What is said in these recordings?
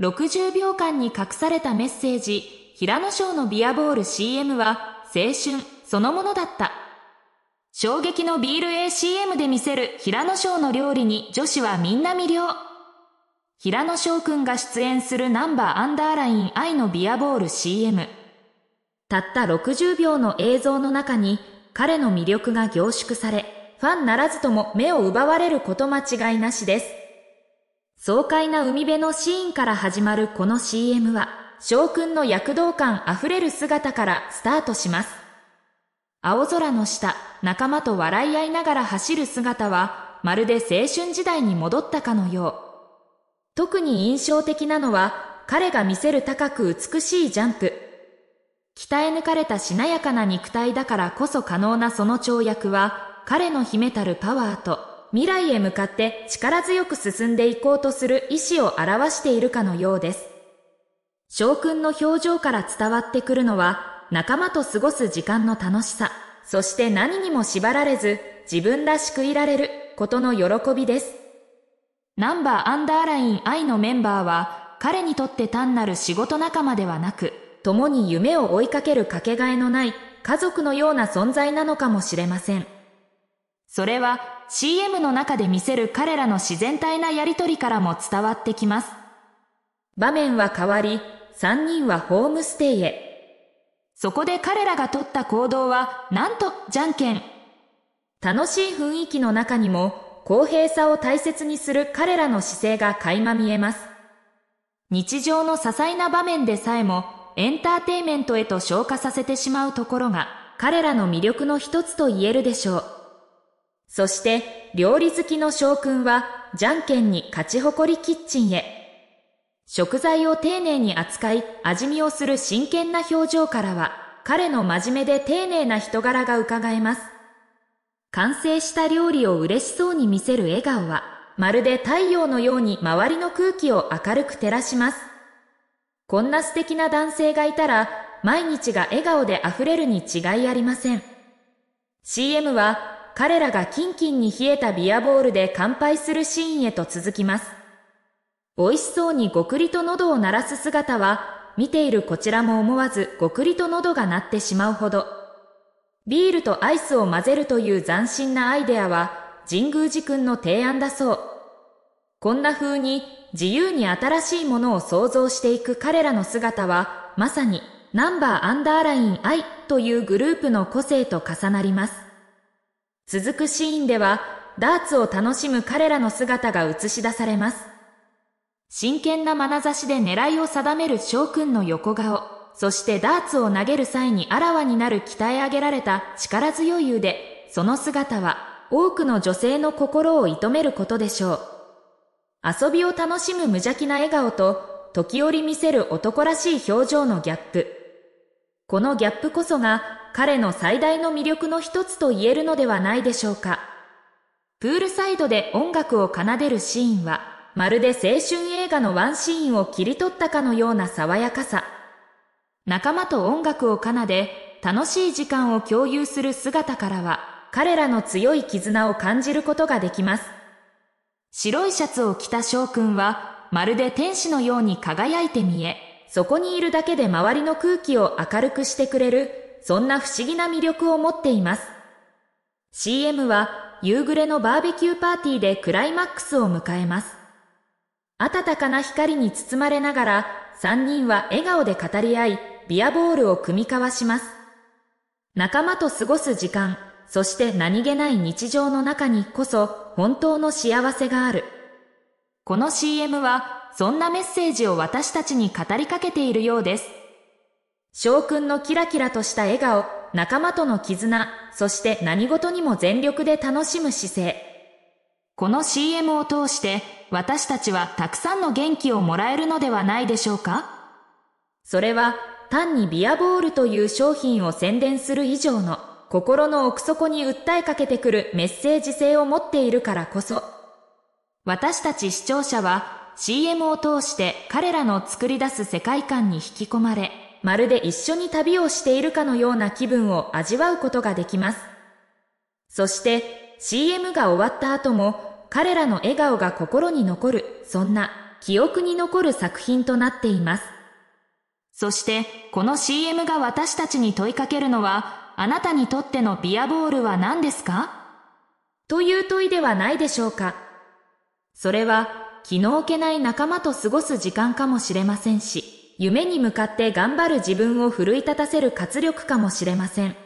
60秒間に隠されたメッセージ、平野翔のビアボール CM は青春そのものだった。衝撃のビール ACM で見せる平野翔の料理に女子はみんな魅了。平野翔くんが出演するナンバーアンダーライン愛のビアボール CM。たった60秒の映像の中に彼の魅力が凝縮され、ファンならずとも目を奪われること間違いなしです。爽快な海辺のシーンから始まるこの CM は、将軍の躍動感あふれる姿からスタートします。青空の下、仲間と笑い合いながら走る姿は、まるで青春時代に戻ったかのよう。特に印象的なのは、彼が見せる高く美しいジャンプ。鍛え抜かれたしなやかな肉体だからこそ可能なその跳躍は、彼の秘めたるパワーと、未来へ向かって力強く進んでいこうとする意志を表しているかのようです。将軍の表情から伝わってくるのは、仲間と過ごす時間の楽しさ、そして何にも縛られず、自分らしくいられることの喜びです。ナンバーアンダーライン愛のメンバーは、彼にとって単なる仕事仲間ではなく、共に夢を追いかけるかけがえのない家族のような存在なのかもしれません。それは CM の中で見せる彼らの自然体なやりとりからも伝わってきます。場面は変わり、3人はホームステイへ。そこで彼らが取った行動は、なんと、じゃんけん。楽しい雰囲気の中にも、公平さを大切にする彼らの姿勢が垣間見えます。日常の些細な場面でさえも、エンターテイメントへと昇華させてしまうところが、彼らの魅力の一つと言えるでしょう。そして、料理好きの将軍は、じゃんけんに勝ち誇りキッチンへ。食材を丁寧に扱い、味見をする真剣な表情からは、彼の真面目で丁寧な人柄が伺えます。完成した料理を嬉しそうに見せる笑顔は、まるで太陽のように周りの空気を明るく照らします。こんな素敵な男性がいたら、毎日が笑顔で溢れるに違いありません。CM は彼らがキンキンに冷えたビアボールで乾杯するシーンへと続きます。美味しそうにごくりと喉を鳴らす姿は、見ているこちらも思わずごくりと喉が鳴ってしまうほど。ビールとアイスを混ぜるという斬新なアイデアは、神宮寺くんの提案だそう。こんな風に自由に新しいものを想像していく彼らの姿は、まさにナンバーアンダーライン I というグループの個性と重なります。続くシーンでは、ダーツを楽しむ彼らの姿が映し出されます。真剣な眼差しで狙いを定める翔くんの横顔、そしてダーツを投げる際にあらわになる鍛え上げられた力強い腕、その姿は多くの女性の心を射止めることでしょう。遊びを楽しむ無邪気な笑顔と、時折見せる男らしい表情のギャップ。このギャップこそが彼の最大の魅力の一つと言えるのではないでしょうか。プールサイドで音楽を奏でるシーンは、まるで青春映画のワンシーンを切り取ったかのような爽やかさ。仲間と音楽を奏で、楽しい時間を共有する姿からは、彼らの強い絆を感じることができます。白いシャツを着た翔くんは、まるで天使のように輝いて見え、そこにいるだけで周りの空気を明るくしてくれるそんな不思議な魅力を持っています。CM は夕暮れのバーベキューパーティーでクライマックスを迎えます。暖かな光に包まれながら3人は笑顔で語り合い、ビアボールを組み交わします。仲間と過ごす時間、そして何気ない日常の中にこそ本当の幸せがある。この CM はそんなメッセージを私たちに語りかけているようです。将軍のキラキラとした笑顔、仲間との絆、そして何事にも全力で楽しむ姿勢。この CM を通して私たちはたくさんの元気をもらえるのではないでしょうかそれは単にビアボールという商品を宣伝する以上の心の奥底に訴えかけてくるメッセージ性を持っているからこそ私たち視聴者は CM を通して彼らの作り出す世界観に引き込まれまるで一緒に旅をしているかのような気分を味わうことができます。そして CM が終わった後も彼らの笑顔が心に残る、そんな記憶に残る作品となっています。そしてこの CM が私たちに問いかけるのはあなたにとってのビアボールは何ですかという問いではないでしょうか。それは気の置けない仲間と過ごす時間かもしれませんし。夢に向かって頑張る自分を奮い立たせる活力かもしれません。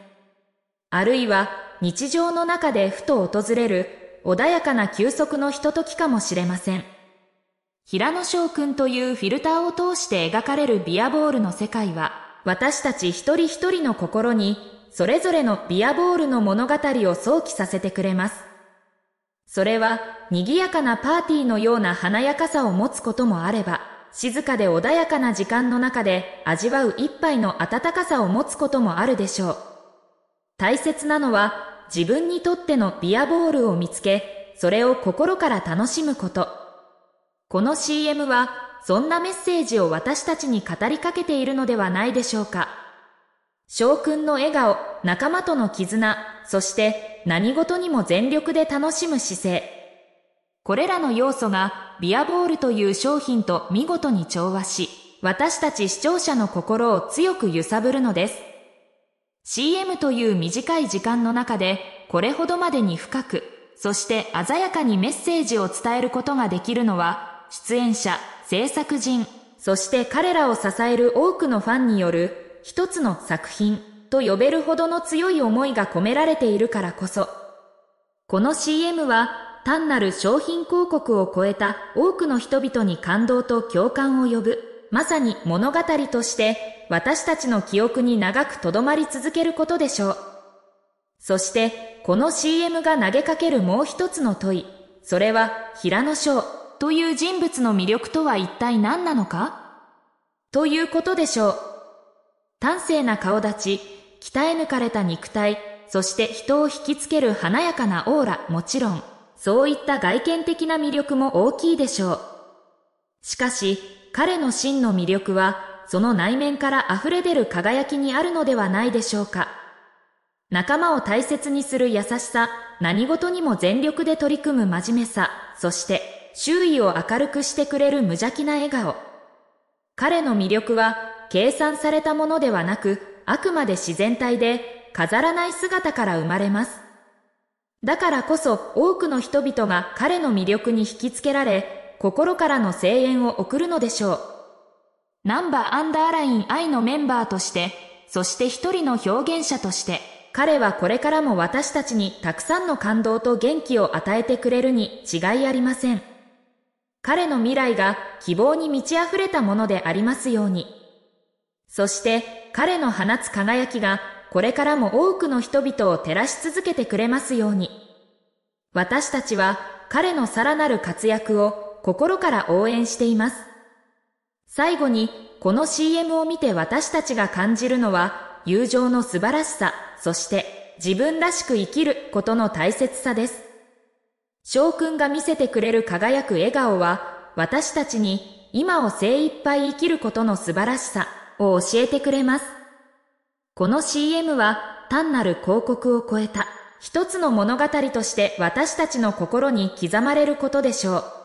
あるいは日常の中でふと訪れる穏やかな休息のひとときかもしれません。平野翔くんというフィルターを通して描かれるビアボールの世界は、私たち一人一人の心に、それぞれのビアボールの物語を想起させてくれます。それは、賑やかなパーティーのような華やかさを持つこともあれば、静かで穏やかな時間の中で味わう一杯の温かさを持つこともあるでしょう。大切なのは自分にとってのビアボールを見つけ、それを心から楽しむこと。この CM はそんなメッセージを私たちに語りかけているのではないでしょうか。翔くんの笑顔、仲間との絆、そして何事にも全力で楽しむ姿勢。これらの要素がビアボールという商品と見事に調和し、私たち視聴者の心を強く揺さぶるのです。CM という短い時間の中で、これほどまでに深く、そして鮮やかにメッセージを伝えることができるのは、出演者、制作人、そして彼らを支える多くのファンによる、一つの作品と呼べるほどの強い思いが込められているからこそ、この CM は単なる商品広告を超えた多くの人々に感動と共感を呼ぶ、まさに物語として私たちの記憶に長く留まり続けることでしょう。そして、この CM が投げかけるもう一つの問い、それは平野翔という人物の魅力とは一体何なのかということでしょう。端正な顔立ち、鍛え抜かれた肉体、そして人を引きつける華やかなオーラ、もちろん、そういった外見的な魅力も大きいでしょう。しかし、彼の真の魅力は、その内面から溢れ出る輝きにあるのではないでしょうか。仲間を大切にする優しさ、何事にも全力で取り組む真面目さ、そして周囲を明るくしてくれる無邪気な笑顔。彼の魅力は計算されたものではなく、あくまで自然体で飾らない姿から生まれます。だからこそ多くの人々が彼の魅力に引きつけられ、心からの声援を送るのでしょう。ナンバーアンダーライン愛のメンバーとして、そして一人の表現者として、彼はこれからも私たちにたくさんの感動と元気を与えてくれるに違いありません。彼の未来が希望に満ち溢れたものでありますように。そして彼の放つ輝きがこれからも多くの人々を照らし続けてくれますように。私たちは彼のさらなる活躍を心から応援しています。最後に、この CM を見て私たちが感じるのは、友情の素晴らしさ、そして自分らしく生きることの大切さです。翔くんが見せてくれる輝く笑顔は、私たちに今を精一杯生きることの素晴らしさを教えてくれます。この CM は単なる広告を超えた一つの物語として私たちの心に刻まれることでしょう。